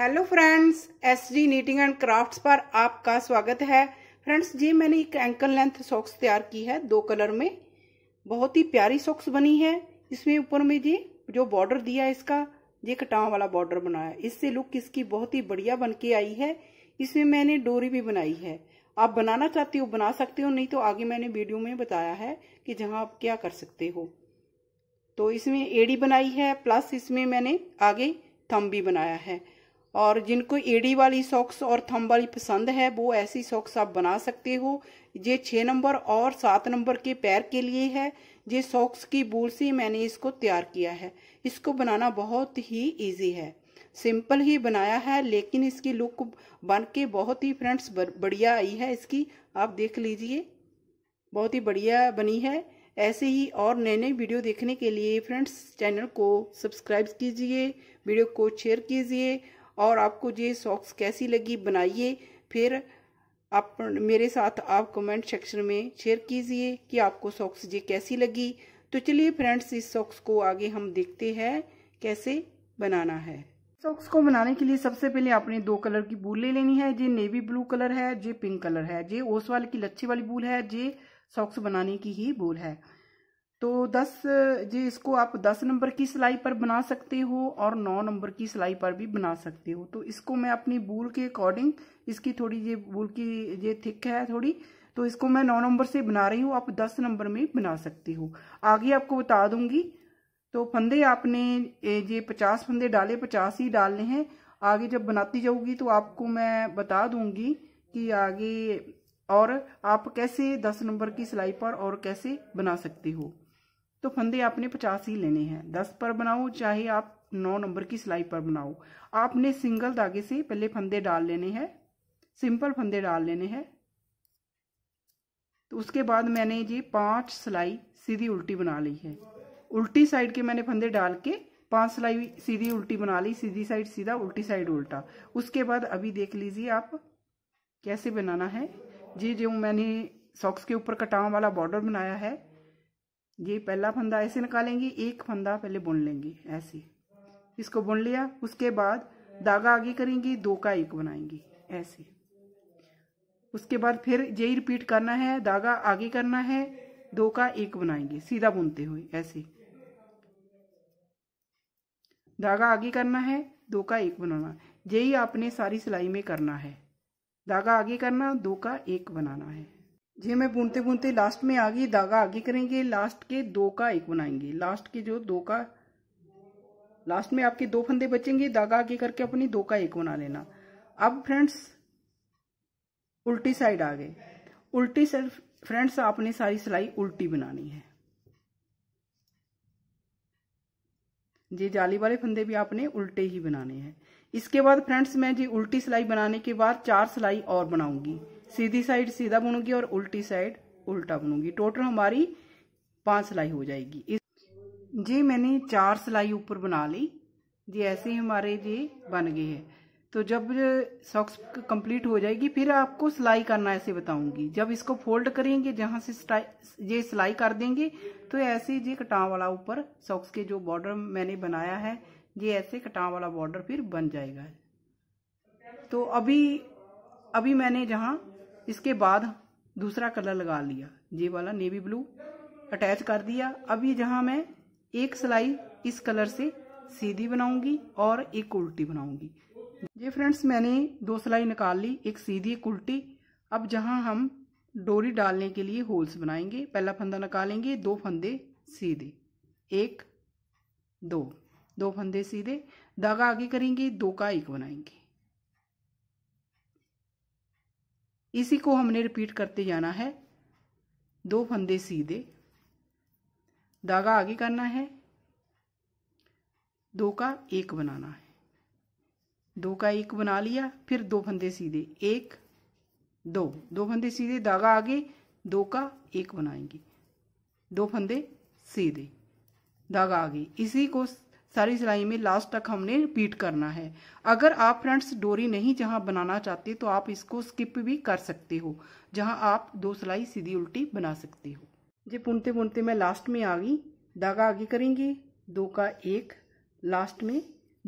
hello friends S G knitting and crafts पर आपका स्वागत है फ्रेंड्स जी मैंने एक एंकल लेंथ सॉक्स तैयार की है दो कलर में बहुत ही प्यारी सॉक्स बनी है इसमें ऊपर में जी जो बॉर्डर दिया है इसका ये कटाव वाला बॉर्डर बनाया इससे लुक इसकी बहुत ही बढ़िया बन के आई है इसमें मैंने डोरी भी बनाई है आप बनाना चाहते हो बना सकते हो नहीं तो आगे मैंने वीडियो में बताया है कि जहाँ आप क्या कर सकते हो तो इसमें एड़ी बनाई है प्लस इसमें मैंने आगे थम भी बनाया है और जिनको एडी वाली सॉक्स और थम वाली पसंद है वो ऐसी सॉक्स आप बना सकते हो ये छः नंबर और सात नंबर के पैर के लिए है ये सॉक्स की बूल से मैंने इसको तैयार किया है इसको बनाना बहुत ही इजी है सिंपल ही बनाया है लेकिन इसकी लुक बन के बहुत ही फ्रेंड्स बढ़िया आई है इसकी आप देख लीजिए बहुत ही बढ़िया बनी है ऐसे ही और नए नए वीडियो देखने के लिए फ्रेंड्स चैनल को सब्सक्राइब कीजिए वीडियो को शेयर कीजिए और आपको ये सॉक्स कैसी लगी बनाइए फिर आप मेरे साथ आप कमेंट सेक्शन में शेयर कीजिए कि आपको सॉक्स ये कैसी लगी तो चलिए फ्रेंड्स इस सॉक्स को आगे हम देखते हैं कैसे बनाना है सॉक्स को बनाने के लिए सबसे पहले आपने दो कलर की बूल ले लेनी है ये नेवी ब्लू कलर है ये पिंक कलर है ये ओस वाले की लच्छी वाली बूल है ये सॉक्स बनाने की ही बूल है तो दस जी इसको आप दस नंबर की सिलाई पर बना सकते हो और नौ नंबर की सिलाई पर भी बना सकते हो तो इसको मैं अपनी बूल के अकॉर्डिंग इसकी थोड़ी ये बूल की ये थिक है थोड़ी तो इसको मैं नौ नंबर से बना रही हूँ आप दस नंबर में बना सकते हो आगे आपको बता दूंगी तो फंदे आपने ये पचास फंदे डाले पचास ही डालने हैं आगे जब बनाती जाऊंगी तो आपको मैं बता दूंगी कि आगे और आप कैसे दस नंबर की सिलाई पर और कैसे बना सकते हो तो फंदे आपने पचास ही लेने हैं दस पर बनाओ चाहे आप नौ नंबर की सिलाई पर बनाओ आपने सिंगल धागे से पहले फंदे डाल लेने हैं सिंपल फंदे डाल लेने हैं तो उसके बाद मैंने ये पांच सिलाई सीधी उल्टी बना ली है उल्टी साइड के मैंने फंदे डाल के पांच सिलाई सीधी उल्टी बना ली सीधी साइड सीधा उल्टी साइड उल्टा उसके बाद अभी देख लीजिए आप कैसे बनाना है जी जो मैंने सॉक्स के ऊपर कटाव वाला बॉर्डर बनाया है ये पहला फंदा ऐसे निकालेंगे एक फंदा पहले बुन लेंगे ऐसे इसको बुन लिया उसके बाद धागा आगे करेंगे दो का एक बनाएंगे ऐसे उसके बाद फिर यही रिपीट करना है धागा आगे करना है दो का एक बनाएंगे सीधा बुनते हुए ऐसे धागा आगे करना है दो का एक बनाना यही आपने सारी सिलाई में करना है धागा आगे करना दो का एक बनाना है जी मैं बुनते बुनते लास्ट में आगे धागा आगे करेंगे लास्ट के दो का एक बनाएंगे लास्ट के जो दो का लास्ट में आपके दो फंदे बचेंगे धागा आगे करके अपनी दो का एक बना लेना अब फ्रेंड्स उल्टी साइड आ गए उल्टी साइड फ्रेंड्स आपने सारी सिलाई उल्टी बनानी है जी जाली वाले फंदे भी आपने उल्टे ही बनाने हैं इसके बाद फ्रेंड्स मैं जी उल्टी सिलाई बनाने के बाद चार सिलाई और बनाऊंगी सीधी साइड सीधा बुनूंगी और उल्टी साइड उल्टा बुनूंगी टोटल हमारी पांच सिलाई हो जाएगी इस जी मैंने चार सिलाई ऊपर बना ली जी ऐसे ही हमारे जी बन गए हैं तो जब सॉक्स कंप्लीट हो जाएगी फिर आपको सिलाई करना ऐसे बताऊंगी जब इसको फोल्ड करेंगे जहां से ये सिलाई कर देंगे तो ऐसे जी कटाव वाला ऊपर सॉक्स के जो बॉर्डर मैंने बनाया है ये ऐसे कटाव वाला बॉर्डर फिर बन जाएगा तो अभी अभी मैंने जहां इसके बाद दूसरा कलर लगा लिया ये वाला नेवी ब्लू अटैच कर दिया अब ये जहाँ मैं एक सिलाई इस कलर से सीधी बनाऊंगी और एक उल्टी बनाऊंगी ये फ्रेंड्स मैंने दो सिलाई निकाल ली एक सीधी एक उल्टी अब जहाँ हम डोरी डालने के लिए होल्स बनाएंगे पहला फंदा निकालेंगे दो फंदे सीधे एक दो दो फंदे सीधे धागा आगे करेंगे दो का एक बनाएंगे इसी को हमने रिपीट करते जाना है दो फंदे सीधे धागा आगे करना है दो का एक बनाना है दो का एक बना लिया फिर दो फंदे सीधे एक दो दो फंदे सीधे धागा आगे दो का एक बनाएंगे दो फंदे सीधे धागा आगे इसी को सारी सिलाई में लास्ट तक हमने रिपीट करना है अगर आप फ्रेंड्स डोरी नहीं जहां बनाना चाहते तो आप इसको स्किप भी कर सकते हो जहां आप दो सिलाई सीधी उल्टी बना सकते हो ये बुनते बुनते मैं लास्ट में आ गई धागा आगे करेंगे दो का एक लास्ट में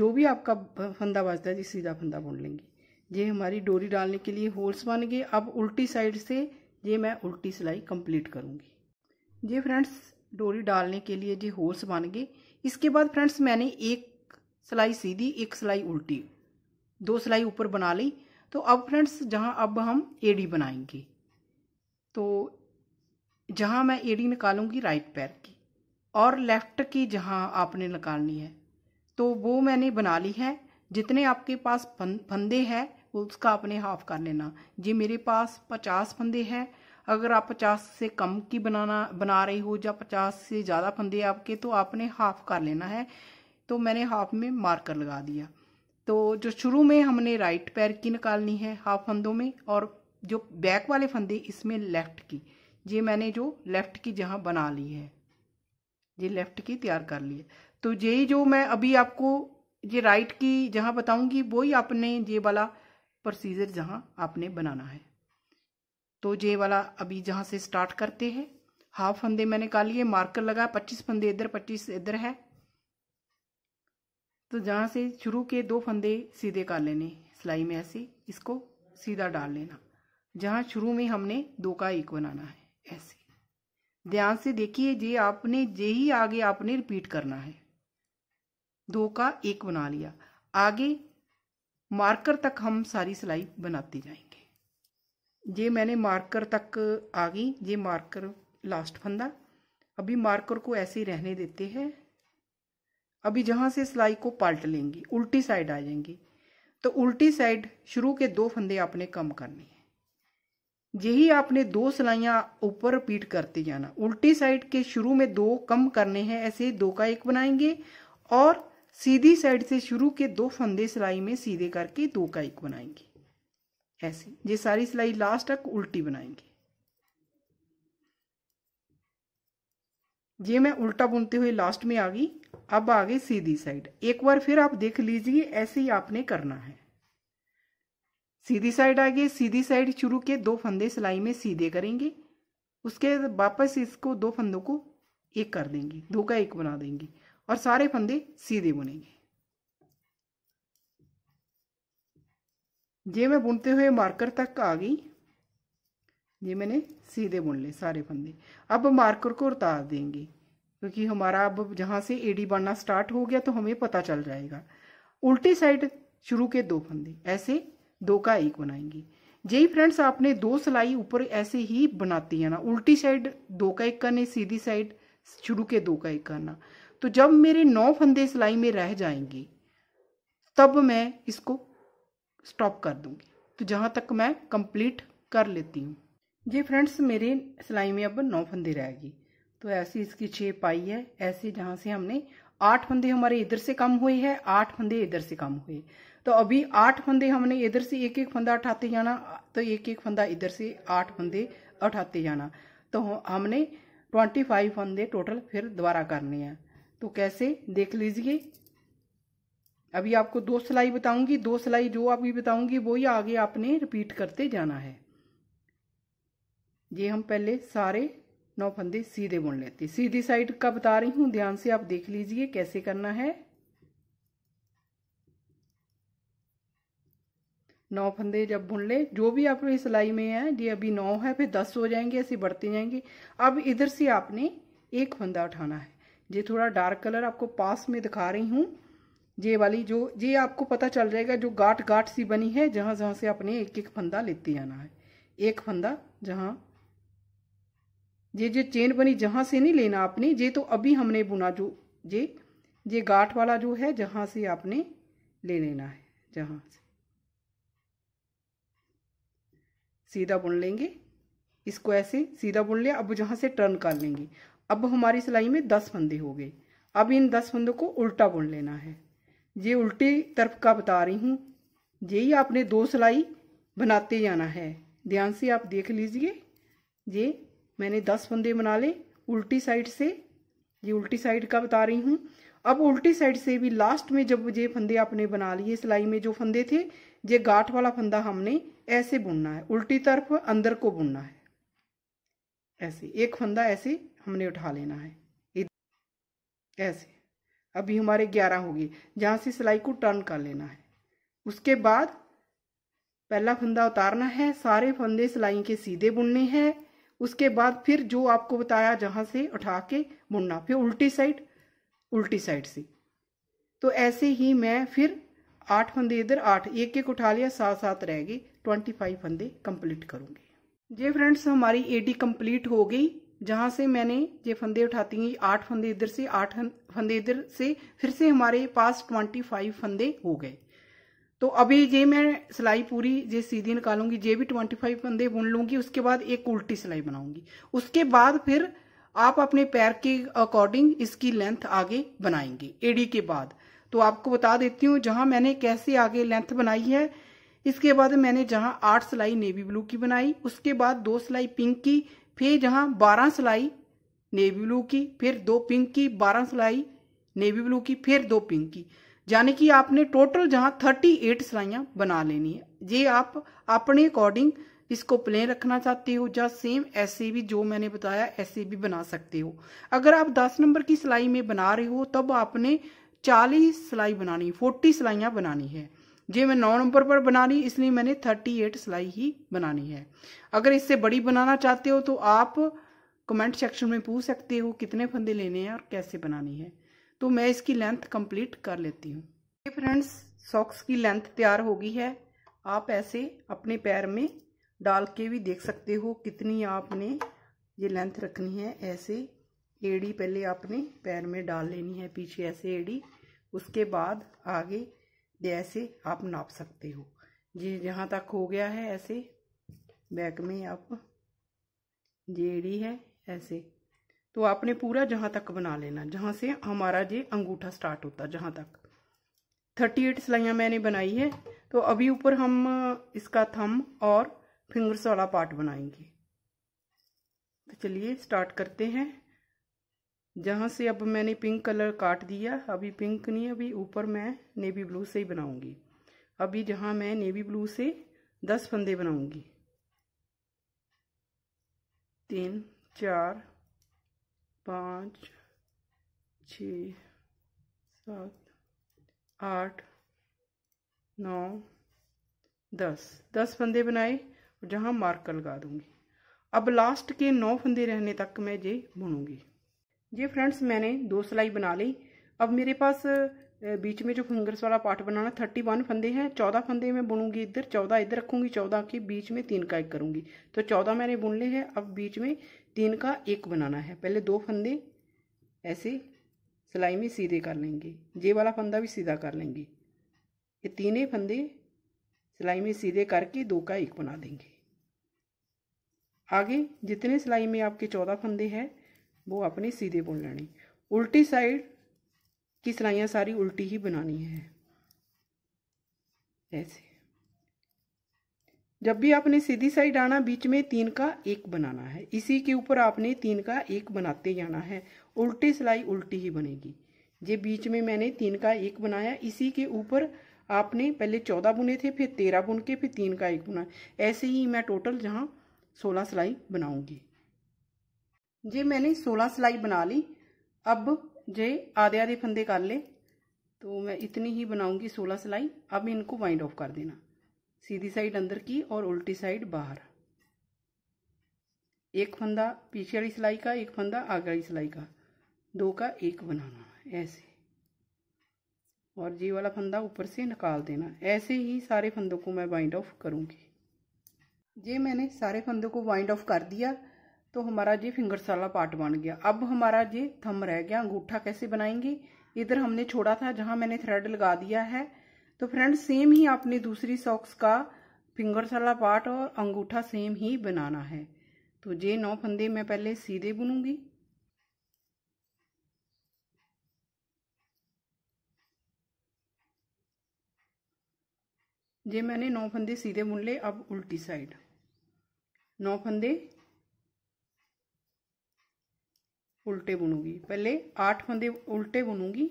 जो भी आपका फंदा बचता है जी सीधा फंदा बुन लेंगे ये हमारी डोरी डालने के लिए होल्स बन गए अब उल्टी साइड से ये मैं उल्टी सिलाई कंप्लीट करूँगी ये फ्रेंड्स डोरी डालने के लिए ये होल्स बन गए इसके बाद फ्रेंड्स मैंने एक सिलाई सीधी एक सिलाई उल्टी दो सिलाई ऊपर बना ली तो अब फ्रेंड्स जहां अब हम एडी बनाएंगे तो जहां मैं एडी निकालूंगी राइट पैर की और लेफ्ट की जहां आपने निकालनी है तो वो मैंने बना ली है जितने आपके पास फंदे हैं उसका आपने हाफ कर लेना जी मेरे पास पचास फंदे हैं अगर आप पचास से कम की बनाना बना रहे हो या पचास से ज़्यादा फंदे आपके तो आपने हाफ कर लेना है तो मैंने हाफ में मार्कर लगा दिया तो जो शुरू में हमने राइट पैर की निकालनी है हाफ फंदों में और जो बैक वाले फंदे इसमें लेफ्ट की ये मैंने जो लेफ्ट की जहाँ बना ली है ये लेफ्ट की तैयार कर ली है तो ये जो मैं अभी आपको ये राइट की जहाँ बताऊंगी वही आपने ये वाला प्रोसीजर जहाँ आपने बनाना है तो ये वाला अभी जहाँ से स्टार्ट करते हैं हाफ फंदे मैंने कहा लिए मार्कर लगा पच्चीस फंदे इधर पच्चीस इधर है तो जहाँ से शुरू के दो फंदे सीधे कर लेने सिलाई में ऐसे इसको सीधा डाल लेना जहाँ शुरू में हमने दो का एक बनाना है ऐसे ध्यान से देखिए जे आपने जे ही आगे आपने रिपीट करना है दो का एक बना लिया आगे मार्कर तक हम सारी सिलाई बनाते जाएंगे ये मैंने मार्कर तक आ गई ये मार्कर लास्ट फंदा अभी मार्कर को ऐसे ही रहने देते हैं अभी जहाँ से सिलाई को पलट लेंगी उल्टी साइड आ जाएंगी तो उल्टी साइड शुरू के दो फंदे आपने कम करने हैं यही आपने दो सिलाइयाँ ऊपर रिपीट करते जाना उल्टी साइड के शुरू में दो कम करने हैं ऐसे दो का एक बनाएंगे और सीधी साइड से शुरू के दो फंदे सिलाई में सीधे करके दो का एक बनाएंगे ऐसे ये सारी सिलाई लास्ट तक उल्टी बनाएंगे ये मैं उल्टा बुनते हुए लास्ट में आ गई अब आ गई सीधी साइड एक बार फिर आप देख लीजिए ऐसे ही आपने करना है सीधी साइड आ गई सीधी साइड शुरू के दो फंदे सिलाई में सीधे करेंगे उसके वापस इसको दो फंदों को एक कर देंगे दो का एक बना देंगे और सारे फंदे सीधे बुनेंगे ये मैं बुनते हुए मार्कर तक आ गई ये मैंने सीधे बुन ले सारे फंदे अब मार्कर को उतार देंगे क्योंकि हमारा अब जहाँ से एडी बनना स्टार्ट हो गया तो हमें पता चल जाएगा उल्टी साइड शुरू के दो फंदे ऐसे दो का एक बनाएंगे यही फ्रेंड्स आपने दो सिलाई ऊपर ऐसे ही बनाती है ना उल्टी साइड दो का एक करने सीधी साइड शुरू के दो का एक करना तो जब मेरे नौ फंदे सिलाई में रह जाएंगे तब मैं इसको स्टॉप कर दूंगी तो जहाँ तक मैं कंप्लीट कर लेती हूँ जी फ्रेंड्स मेरी सिलाई में अब नौ फंदे रहेगी तो ऐसी इसकी छः पाई है ऐसे जहाँ से हमने आठ फंदे हमारे इधर से कम हुए हैं आठ फंदे इधर से कम हुए तो अभी आठ फंदे हमने इधर से एक एक फंदा उठाते जाना तो एक एक फंदा इधर से आठ फंदे उठाते जाना तो हमने ट्वेंटी फाइव फंदे टोटल फिर दोबारा करने हैं तो कैसे देख लीजिए अभी आपको दो सिलाई बताऊंगी दो सिलाई जो अभी बताऊंगी वो ही आगे आपने रिपीट करते जाना है ये हम पहले सारे नौ फंदे सीधे बुन लेते सीधी साइड का बता रही हूं ध्यान से आप देख लीजिए कैसे करना है नौ फंदे जब बुन ले जो भी आपकी सिलाई में है ये अभी नौ है फिर दस हो जाएंगे ऐसे बढ़ते जाएंगे अब इधर से आपने एक फंदा उठाना है ये थोड़ा डार्क कलर आपको पास में दिखा रही हूं ये वाली जो ये आपको पता चल जाएगा जो गाठ गाट सी बनी है जहाँ जहाँ से आपने एक एक फंदा लेते जाना है एक फंदा जहाँ ये जो चेन बनी जहाँ से नहीं लेना आपने ये तो अभी हमने बुना जो ये ये गाठ वाला जो है जहाँ से आपने ले लेना है जहाँ से सीधा बुन लेंगे इसको ऐसे सीधा बुन लिया अब जहाँ से टर्न कर लेंगे अब हमारी सिलाई में दस फंदे हो गए अब इन दस फंदों को उल्टा बुन लेना है ये उल्टी तरफ का बता रही हूँ ही आपने दो सिलाई बनाते जाना है ध्यान से आप देख लीजिए ये मैंने दस फंदे बना ले उल्टी साइड से ये उल्टी साइड का बता रही हूँ अब उल्टी साइड से भी लास्ट में जब ये फंदे आपने बना लिए सिलाई में जो फंदे थे ये गाठ वाला फंदा हमने ऐसे बुनना है उल्टी तरफ अंदर को बुनना है ऐसे एक फंदा ऐसे हमने उठा लेना है ऐसे अभी हमारे ग्यारह होगी जहाँ से सिलाई को टर्न कर लेना है उसके बाद पहला फंदा उतारना है सारे फंदे सिलाई के सीधे बुनने हैं उसके बाद फिर जो आपको बताया जहाँ से उठा के बुनना फिर उल्टी साइड उल्टी साइड से तो ऐसे ही मैं फिर आठ फंदे इधर आठ एक एक उठा लिया सात सात रह गए ट्वेंटी फाइव फंदे कंप्लीट करूँगी जी फ्रेंड्स हमारी एडी कंप्लीट हो गई जहां से मैंने ये फंदे उठाती हैं आठ फंदे इधर से आठ फंदे इधर से फिर से हमारे पास ट्वेंटी फाइव फंदे हो गए तो अभी ये मैं सिलाई पूरी ये सीधी निकालूंगी ये भी ट्वेंटी फाइव फंदे बुन लूंगी उसके बाद एक उल्टी सिलाई बनाऊंगी उसके बाद फिर आप अपने पैर के अकॉर्डिंग इसकी लेंथ आगे बनाएंगे एडी के बाद तो आपको बता देती हूँ जहां मैंने कैसे आगे लेंथ बनाई है इसके बाद मैंने जहां आठ सिलाई नेवी ब्लू की बनाई उसके बाद दो सिलाई पिंक की फिर जहाँ बारह सिलाई नेवी ब्लू की फिर दो पिंक की बारह सिलाई नेवी ब्लू की फिर दो पिंक की यानी कि आपने टोटल जहाँ थर्टी एट सिलाइयाँ बना लेनी है ये आप अपने अकॉर्डिंग इसको प्लेन रखना चाहते हो या सेम ऐसे भी जो मैंने बताया ऐसे भी बना सकते हो अगर आप दस नंबर की सिलाई में बना रहे हो तब आपने चालीस सिलाई बनानी फोर्टी सिलाइयाँ बनानी है जे मैं नौ नंबर पर बना रही इसलिए मैंने थर्टी एट सिलाई ही बनानी है अगर इससे बड़ी बनाना चाहते हो तो आप कमेंट सेक्शन में पूछ सकते हो कितने फंदे लेने हैं और कैसे बनानी है तो मैं इसकी लेंथ कंप्लीट कर लेती हूँ फ्रेंड्स सॉक्स की लेंथ तैयार हो गई है आप ऐसे अपने पैर में डाल के भी देख सकते हो कितनी आपने ये लेंथ रखनी है ऐसे एड़ी पहले आपने पैर में डाल लेनी है पीछे ऐसे एड़ी उसके बाद आगे ये ऐसे आप नाप सकते हो ये जहाँ तक हो गया है ऐसे बैक में आप जेड़ी है ऐसे तो आपने पूरा जहाँ तक बना लेना जहाँ से हमारा ये अंगूठा स्टार्ट होता जहाँ तक थर्टी एट सिलाइयाँ मैंने बनाई है तो अभी ऊपर हम इसका थम और फिंगर्स वाला पार्ट बनाएंगे तो चलिए स्टार्ट करते हैं जहाँ से अब मैंने पिंक कलर काट दिया अभी पिंक नहीं अभी ऊपर मैं नेवी ब्लू से ही बनाऊंगी अभी जहाँ मैं नेवी ब्लू से दस फंदे बनाऊंगी तीन चार पाँच छ सात आठ नौ दस दस फंदे बनाए और जहाँ मार्कर लगा दूंगी अब लास्ट के नौ फंदे रहने तक मैं ये बुनूंगी ये फ्रेंड्स मैंने दो सिलाई बना ली अब मेरे पास बीच में जो फिंगर्स वाला पार्ट बनाना थर्टी वन फंदे हैं चौदह फंदे मैं बुनूंगी इधर चौदह इधर रखूंगी चौदह के बीच में तीन का एक करूंगी तो चौदह मैंने बुन ले है अब बीच में तीन का एक बनाना है पहले दो फंदे ऐसे सिलाई में सीधे कर लेंगे ये वाला फंदा भी सीधा कर लेंगे ये ही फंदे सिलाई में सीधे करके दो का एक बना देंगे आगे जितने सिलाई में आपके चौदह फंदे हैं वो आपने सीधे बुन लेने उल्टी साइड की सिलाइयाँ सारी उल्टी ही बनानी है ऐसे जब भी आपने सीधी साइड आना बीच में तीन का एक बनाना है इसी के ऊपर आपने तीन का एक बनाते जाना है उल्टी सिलाई उल्टी ही बनेगी ये बीच में मैंने तीन का एक बनाया इसी के ऊपर आपने पहले चौदह बुने थे फिर तेरह बुन के फिर तीन का एक बुना ऐसे ही मैं टोटल जहाँ सोलह सिलाई बनाऊंगी जे मैंने सोलह सिलाई बना ली अब जे आधे आधे फंदे कर ले तो मैं इतनी ही बनाऊंगी सोलह सिलाई अब इनको वाइंड ऑफ कर देना सीधी साइड अंदर की और उल्टी साइड बाहर एक फंदा पीछे वाली सिलाई का एक फंदा आगे वाली सिलाई का दो का एक बनाना ऐसे और जी वाला फंदा ऊपर से निकाल देना ऐसे ही सारे फंदों को मैं वाइंड ऑफ करूंगी जे मैंने सारे फंदों को वाइंड ऑफ कर दिया तो हमारा जी फिंगर्स वाला पार्ट बन गया अब हमारा जी थम रह गया अंगूठा कैसे बनाएंगे इधर हमने छोड़ा था जहां मैंने थ्रेड लगा दिया है तो फ्रेंड सेम ही आपने दूसरी सॉक्स का फिंगर्स वाला पार्ट और अंगूठा सेम ही बनाना है तो ये नौ फंदे मैं पहले सीधे बुनूंगी ये मैंने नौ फंदे सीधे बुन ले अब उल्टी साइड नौ फंदे उल्टे बुनूंगी पहले आठ फंदे उल्टे बुनूंगी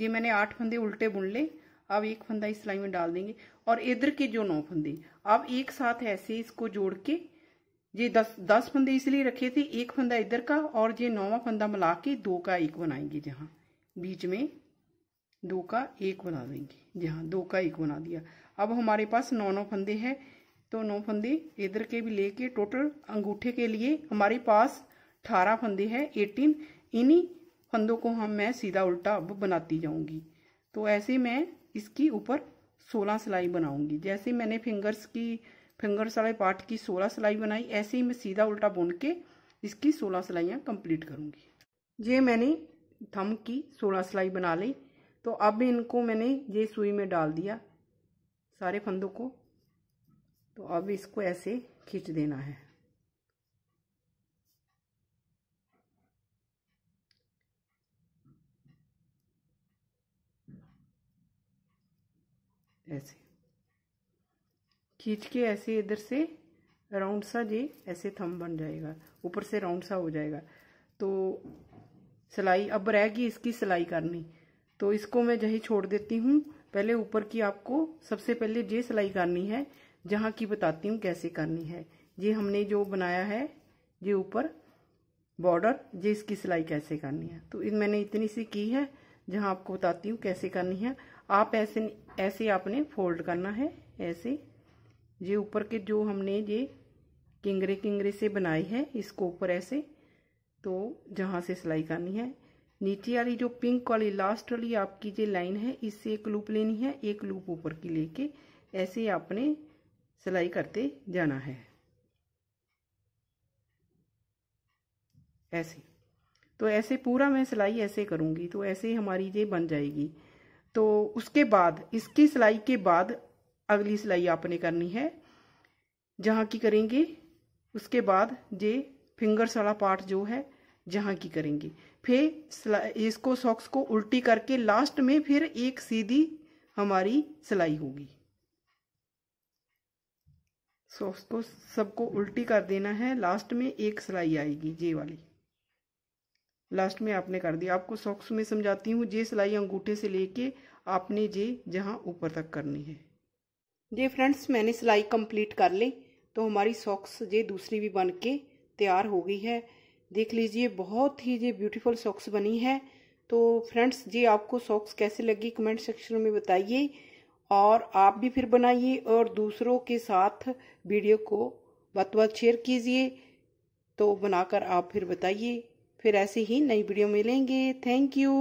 ये मैंने आठ फंदे उल्टे बुन ले अब एक फंदा इस सिलाई में डाल देंगे और इधर के जो नौ फंदे अब एक साथ ऐसे इसको जोड़ के ये दस दस फंदे इसलिए रखे थे एक फंदा इधर का और ये नौवा फंदा मिला के दो का एक बनाएंगे जहाँ बीच में दो का एक बना देंगे जहाँ दो का एक बना दिया अब हमारे पास नौ नौ फंदे हैं तो नौ फंदे इधर के भी लेके टोटल अंगूठे के लिए हमारे पास अठारह फंदे हैं एटीन इन्हीं फंदों को हम मैं सीधा उल्टा अब बनाती जाऊंगी तो ऐसे मैं इसकी ऊपर सोलह सिलाई बनाऊंगी जैसे मैंने फिंगर्स की फिंगर्स वाले पार्ट की सोलह सिलाई बनाई ऐसे ही मैं सीधा उल्टा बुन के इसकी सोलह सिलाइयाँ कंप्लीट करूँगी ये मैंने थम की सोलह सिलाई बना ली तो अब इनको मैंने ये सुई में डाल दिया सारे फंदों को तो अब इसको ऐसे खींच देना है ऐसे खींच के ऐसे इधर से राउंड सा जी ऐसे थम बन जाएगा ऊपर से राउंड सा हो जाएगा तो सिलाई अब रहेगी इसकी सिलाई करनी तो इसको मैं जही छोड़ देती हूँ पहले ऊपर की आपको सबसे पहले जे सिलाई करनी है जहाँ की बताती हूँ कैसे करनी है ये हमने जो बनाया है ये ऊपर बॉर्डर ये इसकी सिलाई कैसे करनी है तो मैंने इतनी सी की है जहाँ आपको बताती हूँ कैसे करनी है आप ऐसे ऐसे आपने फोल्ड करना है ऐसे ये ऊपर के जो हमने ये किंगरे किंगरे से बनाई है इसको ऊपर ऐसे तो जहाँ से सिलाई करनी है नीचे वाली जो पिंक वाली लास्ट वाली आपकी जो लाइन है इससे एक लूप लेनी है एक लूप ऊपर की लेके ऐसे आपने सिलाई करते जाना है ऐसे तो ऐसे पूरा मैं सिलाई ऐसे करूँगी तो ऐसे हमारी ये बन जाएगी तो उसके बाद इसकी सिलाई के बाद अगली सिलाई आपने करनी है जहाँ की करेंगे उसके बाद ये फिंगर्स वाला पार्ट जो है जहाँ की करेंगे फिर इसको सॉक्स को उल्टी करके लास्ट में फिर एक सीधी हमारी सिलाई होगी सो उसको सबको उल्टी कर देना है लास्ट में एक सिलाई आएगी जे वाली लास्ट में आपने कर दिया आपको सॉक्स में समझाती हूँ जे सिलाई अंगूठे से लेके आपने जे जहाँ ऊपर तक करनी है जे फ्रेंड्स मैंने सिलाई कंप्लीट कर ली तो हमारी सॉक्स जे दूसरी भी बन के तैयार हो गई है देख लीजिए बहुत ही जे ब्यूटीफुल सॉक्स बनी है तो फ्रेंड्स जे आपको सॉक्स कैसे लगी कमेंट सेक्शन में बताइए और आप भी फिर बनाइए और दूसरों के साथ वीडियो को बहुत बहुत शेयर कीजिए तो बनाकर आप फिर बताइए फिर ऐसे ही नई वीडियो मिलेंगे थैंक यू